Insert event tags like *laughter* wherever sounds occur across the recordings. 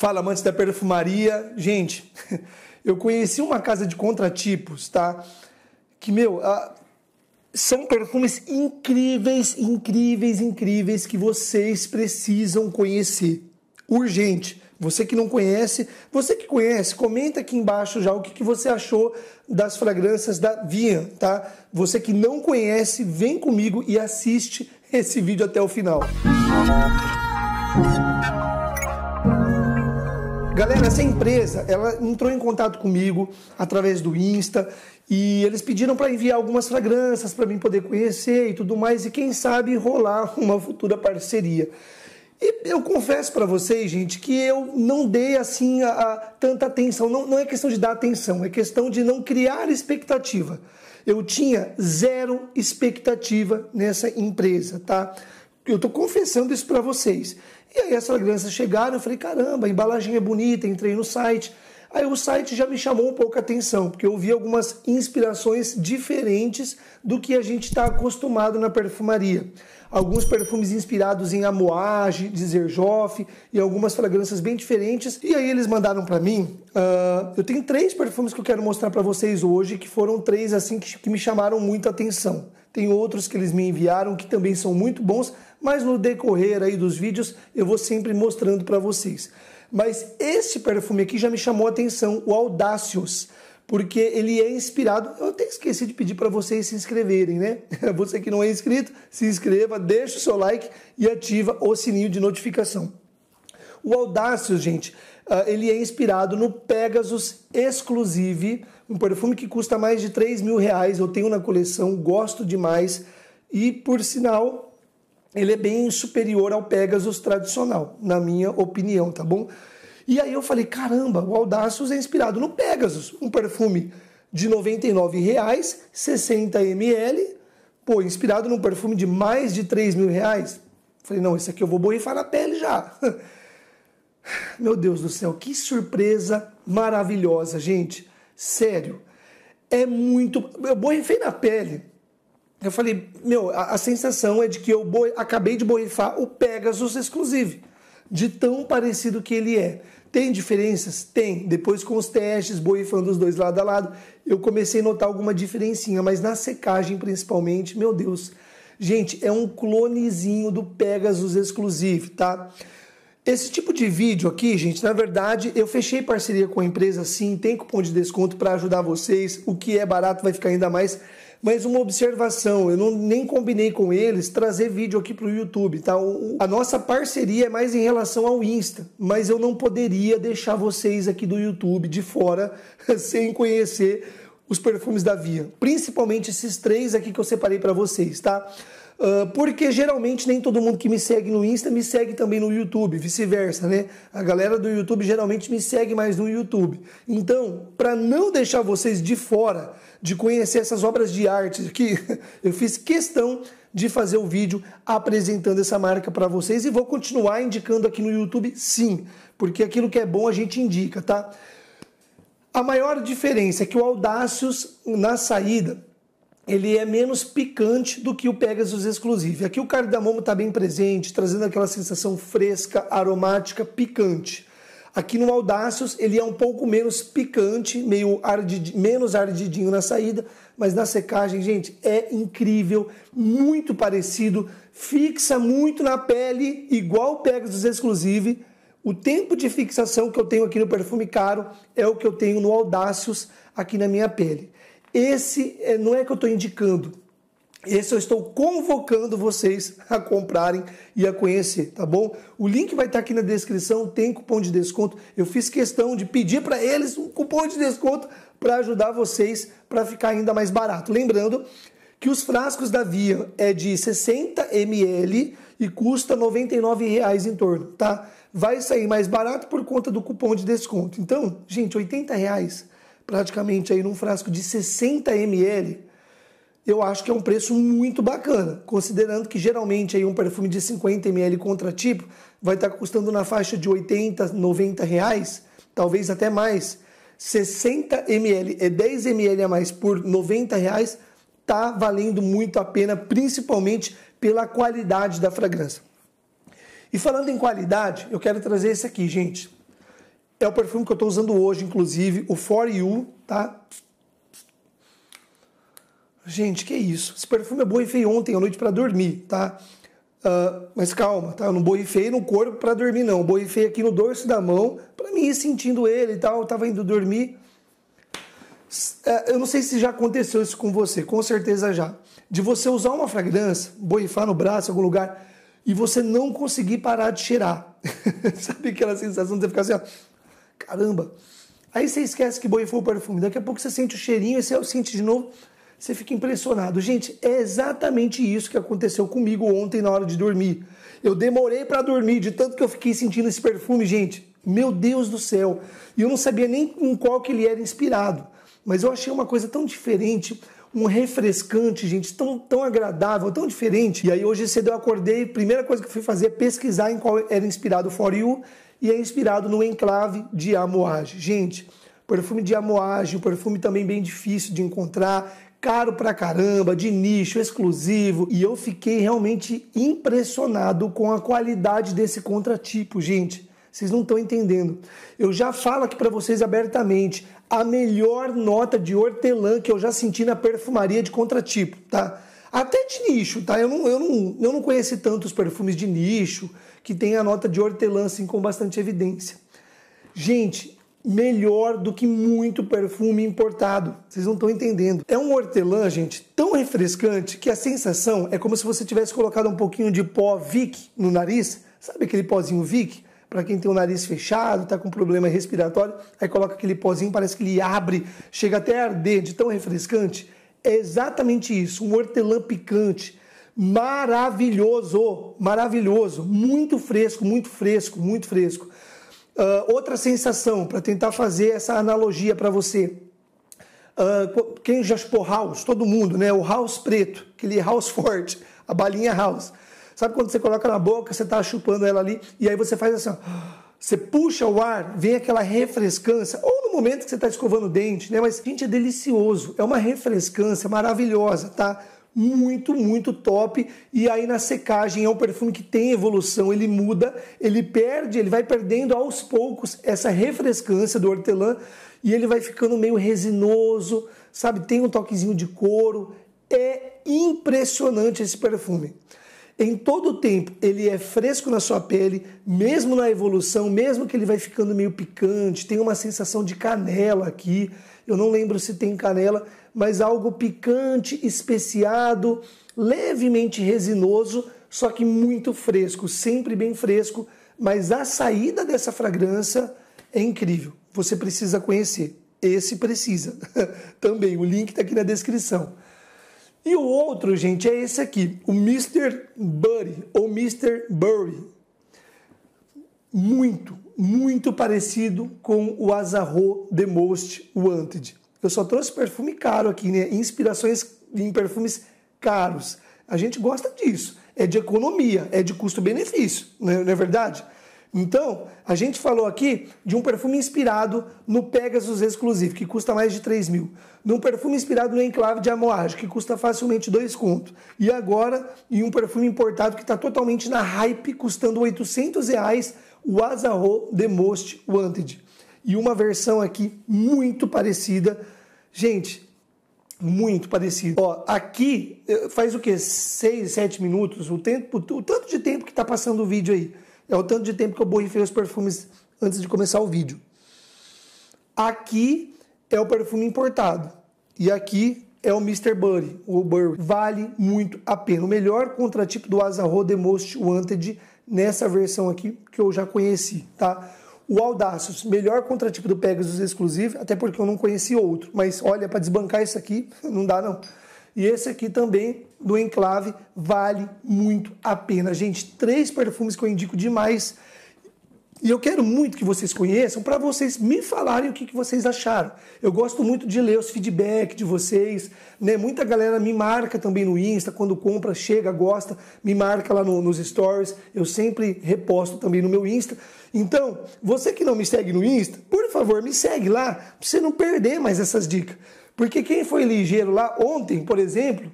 Fala, amantes da perfumaria. Gente, *laughs* eu conheci uma casa de contratipos, tá? Que, meu, a... são perfumes incríveis, incríveis, incríveis que vocês precisam conhecer. Urgente. Você que não conhece, você que conhece, comenta aqui embaixo já o que, que você achou das fragrâncias da Vian, tá? Você que não conhece, vem comigo e assiste esse vídeo até o final. Música Galera, essa empresa, ela entrou em contato comigo através do Insta e eles pediram para enviar algumas fragrâncias para mim poder conhecer e tudo mais e quem sabe rolar *laughs* uma futura parceria. E eu confesso para vocês, gente, que eu não dei assim a, a tanta atenção. Não, não, é questão de dar atenção, é questão de não criar expectativa. Eu tinha zero expectativa nessa empresa, tá? Eu estou confessando isso para vocês. E aí essas lembranças chegaram, eu falei, caramba, a embalagem é bonita, entrei no site, Aí o site já me chamou um pouco a atenção, porque eu vi algumas inspirações diferentes do que a gente está acostumado na perfumaria. Alguns perfumes inspirados em amouage, Zerjoff e algumas fragrâncias bem diferentes. E aí eles mandaram para mim. Uh, eu tenho três perfumes que eu quero mostrar para vocês hoje, que foram três assim que, que me chamaram muito a atenção. Tem outros que eles me enviaram que também são muito bons, mas no decorrer aí dos vídeos eu vou sempre mostrando para vocês. Mas esse perfume aqui já me chamou a atenção, o Audacious porque ele é inspirado. Eu até esqueci de pedir para vocês se inscreverem, né? *laughs* Você que não é inscrito, se inscreva, deixa o seu like e ativa o sininho de notificação. O Audacious, gente, ah, ele é inspirado no Pegasus Exclusive, um perfume que custa mais de 3 mil reais. Eu tenho na coleção, gosto demais. E, por sinal, ele é bem superior ao Pegasus tradicional, na minha opinião, tá bom? E aí eu falei, caramba, o Audacious é inspirado no Pegasus, um perfume de R$ 99,00, 60 ml, pô, inspirado num perfume de mais de 3 mil reais. Falei, não, esse aqui eu vou borrifar na pele já. *laughs* Meu Deus do céu, que surpresa maravilhosa, gente. Sério, é muito... Eu borrifei na pele, eu falei, meu, a, a sensação é de que eu boi, acabei de borrifar o Pegasus Exclusive, de tão parecido que ele é. Tem diferenças? Tem. Depois com os testes, borrifando os dois lado a lado, eu comecei a notar alguma diferencinha, mas na secagem principalmente, meu Deus. Gente, é um clonezinho do Pegasus Exclusive, tá? Esse tipo de vídeo aqui, gente, na verdade, eu fechei parceria com a empresa sim, tem cupom de desconto para ajudar vocês. O que é barato vai ficar ainda mais mas uma observação, eu não, nem combinei com eles trazer vídeo aqui para o YouTube, tá? O, a nossa parceria é mais em relação ao Insta, mas eu não poderia deixar vocês aqui do YouTube de fora *laughs* sem conhecer os perfumes da Via, principalmente esses três aqui que eu separei para vocês, tá? Ah, porque geralmente nem todo mundo que me segue no Insta me segue também no YouTube, vice-versa, né? A galera do YouTube geralmente me segue mais no YouTube. Então, para não deixar vocês de fora de conhecer essas obras de arte aqui, *laughs* eu fiz questão de fazer o vídeo apresentando essa marca para vocês e vou continuar indicando aqui no YouTube, sim, porque aquilo que é bom a gente indica, tá? A maior diferença é que o Audacious na saída ele é menos picante do que o Pegasus Exclusive. Aqui o cardamomo está bem presente, trazendo aquela sensação fresca, aromática, picante. Aqui no Audacios ele é um pouco menos picante, meio ardid, menos ardidinho na saída, mas na secagem, gente, é incrível, muito parecido, fixa muito na pele, igual o Pegasus Exclusive. O tempo de fixação que eu tenho aqui no perfume caro é o que eu tenho no Audacios aqui na minha pele. Esse eh, não é que eu estou indicando, esse eu estou convocando vocês a comprarem e a conhecer, tá bom? O link vai estar aqui na descrição, tem cupom de desconto. Eu fiz questão de pedir para eles um cupom de desconto para ajudar vocês para ficar ainda mais barato. Lembrando que os frascos da Via é de 60 ml e custa R$ 99,00 em torno, tá? Vai sair mais barato por conta do cupom de desconto. Então, gente, R$ 80,00 praticamente aí num frasco de 60 ml, eu acho que é um preço muito bacana, considerando que geralmente aí um perfume de 50 ml contra tipo vai estar tá custando na faixa de 80, 90 reais, talvez até mais. 60 ml é 10 ml a mais por 90 reais, tá valendo muito a pena, principalmente pela qualidade da fragrância. E falando em qualidade, eu quero trazer esse aqui, gente. É o perfume que eu estou usando hoje, inclusive, o For You, tá? Gente, que isso? Esse perfume eu é borrifei ontem à noite para dormir, tá? Uh, mas calma, tá? Eu não borrifei no corpo para dormir, não. Eu borrifei aqui no dorso da mão para mim ir sentindo ele e tal. Eu tava indo dormir. Uh, eu não sei se já aconteceu isso com você, com certeza já. De você usar uma fragrância, borrifar no braço, em algum lugar, e você não conseguir parar de cheirar. *laughs* Sabe aquela sensação de você ficar assim, ó Caramba! Aí você esquece que boi foi o perfume. Daqui a pouco você sente o cheirinho, e você sente de novo, você fica impressionado. Gente, é exatamente isso que aconteceu comigo ontem na hora de dormir. Eu demorei para dormir, de tanto que eu fiquei sentindo esse perfume, gente. Meu Deus do céu! E eu não sabia nem em qual que ele era inspirado. Mas eu achei uma coisa tão diferente, um refrescante, gente, tão, tão agradável, tão diferente. E aí hoje cedo eu acordei, primeira coisa que eu fui fazer é pesquisar em qual era inspirado o For You e é inspirado no enclave de Amoage, Gente, perfume de Amoage, um perfume também bem difícil de encontrar, caro pra caramba, de nicho, exclusivo, e eu fiquei realmente impressionado com a qualidade desse contratipo, gente. Vocês não estão entendendo. Eu já falo aqui para vocês abertamente a melhor nota de hortelã que eu já senti na perfumaria de contratipo, tá? Até de nicho, tá? Eu não, eu não, eu não conheci tantos perfumes de nicho, que tem a nota de hortelã assim, com bastante evidência. Gente, melhor do que muito perfume importado. Vocês não estão entendendo. É um hortelã, gente, tão refrescante que a sensação é como se você tivesse colocado um pouquinho de pó Vic no nariz. Sabe aquele pozinho Vic? Para quem tem o nariz fechado, está com problema respiratório, aí coloca aquele pozinho, parece que ele abre, chega até a arder de tão refrescante. É exatamente isso, um hortelã picante maravilhoso, maravilhoso, muito fresco, muito fresco, muito fresco. Uh, outra sensação, para tentar fazer essa analogia para você. Uh, quem já chupou house? Todo mundo, né? O house preto, aquele house *laughs* forte, a balinha house. Sabe quando você coloca na boca, você está chupando ela ali, e aí você faz assim, ó. Você puxa o ar, vem aquela refrescância, ou no momento que você está escovando o dente, né? Mas, gente, é delicioso, é uma refrescância maravilhosa, tá? muito, muito top. E aí na secagem é um perfume que tem evolução, ele muda, ele perde, ele vai perdendo aos poucos essa refrescância do hortelã e ele vai ficando meio resinoso, sabe? Tem um toquezinho de couro. É impressionante esse perfume em todo o tempo ele é fresco na sua pele, mesmo na evolução, mesmo que ele vai ficando meio picante, tem uma sensação de canela aqui. Eu não lembro se tem canela, mas algo picante, especiado, levemente resinoso, só que muito fresco, sempre bem fresco, mas a saída dessa fragrância é incrível. Você precisa conhecer. Esse precisa. *laughs* Também o link está aqui na descrição. E o outro, gente, é esse aqui, o Mr. Buddy ou Mr. Burry. Muito, muito parecido com o Azarro The Most Wanted. Eu só trouxe perfume caro aqui, né? Inspirações em perfumes caros. A gente gosta disso. É de economia, é de custo-benefício, né? não é verdade? Então, a gente falou aqui de um perfume inspirado no Pegasus Exclusivo, que custa mais de 3 mil. Num perfume inspirado no Enclave de Amoage, que custa facilmente 2 conto. E agora, em um perfume importado que está totalmente na hype, custando 800 reais, o Azarro The Most Wanted. E uma versão aqui muito parecida. Gente, muito parecido. Ó, aqui eh, faz o que? 6, 7 minutos, o tempo, o tanto de tempo que está passando o vídeo aí. É o tanto de tempo que eu borrifei os perfumes antes de começar o vídeo. Aqui é o perfume importado. E aqui é o Mr. Burry, o Burry. Vale muito a pena. O melhor contratipo do Azarro The Most Wanted nessa versão aqui que eu já conheci, tá? O Audacious, melhor contratipo do Pegasus exclusivo, até porque eu não conheci outro. Mas olha, para desbancar isso aqui, *laughs* não dá não. E esse aqui também, do Enclave, vale muito a pena. Gente, três perfumes que eu indico demais. E eu quero muito que vocês conheçam para vocês me falarem o que, que, vocês acharam. Eu gosto muito de ler os feedback de vocês, né? Muita galera me marca também no Insta, quando compra, chega, gosta, me marca lá no, nos stories. Eu sempre reposto também no meu Insta. Então, você que não me segue no Insta, por favor, me segue lá para você não perder mais essas dicas. Porque quem foi ligeiro lá ontem, por exemplo,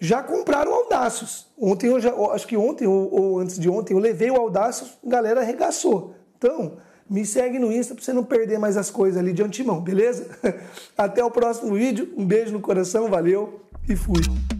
já compraram Audacios. Ontem eu já, acho que ontem ou, ou antes de ontem, eu levei o Audaços, a galera arregaçou. Então, me segue no Insta para você não perder mais as coisas ali de antemão, beleza? *laughs* Até o próximo vídeo, um beijo no coração, valeu e fui.